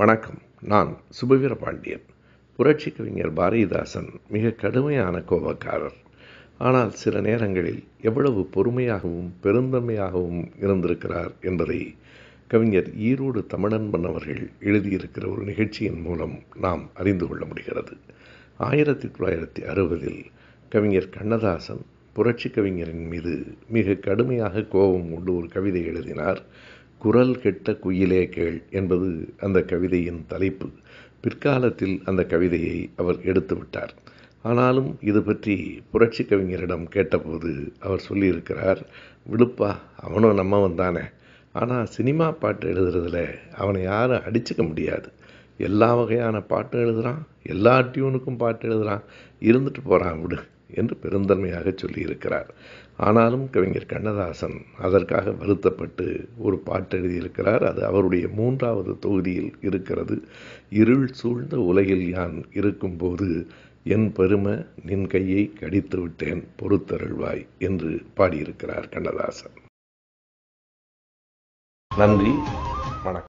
வணக்கம் நான் சுபவீர பாண்டியன் புரட்சி கவிஞர் பாரதிதாசன் மிக கடுமையான கோபக்காரர் ஆனால் சில நேரங்களில் எவ்வளவு பொறுமையாகவும் பெருந்தன்மையாகவும் இருந்திருக்கிறார் என்பதை கவிஞர் ஈரோடு தமிழன்பன் அவர்கள் எழுதியிருக்கிற ஒரு நிகழ்ச்சியின் மூலம் நாம் அறிந்து கொள்ள முடிகிறது ஆயிரத்தி தொள்ளாயிரத்தி அறுபதில் கவிஞர் கண்ணதாசன் புரட்சி கவிஞரின் மீது மிக கடுமையாக கோபம் கொண்டு ஒரு கவிதை எழுதினார் குரல் கெட்ட குயிலே கேள் என்பது அந்த கவிதையின் தலைப்பு பிற்காலத்தில் அந்த கவிதையை அவர் எடுத்துவிட்டார் ஆனாலும் இது பற்றி புரட்சி கவிஞரிடம் கேட்டபோது அவர் சொல்லியிருக்கிறார் விழுப்பா அவனும் நம்மவன் தானே ஆனால் சினிமா பாட்டு எழுதுறதுல அவனை யாரும் அடிச்சுக்க முடியாது எல்லா வகையான பாட்டு எழுதுகிறான் எல்லா டியூனுக்கும் பாட்டு எழுதுகிறான் இருந்துட்டு போகிறான் விடு என்று பெருந்தன்மையாக சொல்லியிருக்கிறார் ஆனாலும் கவிஞர் கண்ணதாசன் அதற்காக வருத்தப்பட்டு ஒரு பாட்டு எழுதியிருக்கிறார் அது அவருடைய மூன்றாவது தொகுதியில் இருக்கிறது இருள் சூழ்ந்த உலகில் யான் இருக்கும்போது என் பெருமை நின் கையை கடித்து விட்டேன் பொறுத்தருள்வாய் என்று பாடியிருக்கிறார் கண்ணதாசன் நன்றி வணக்கம்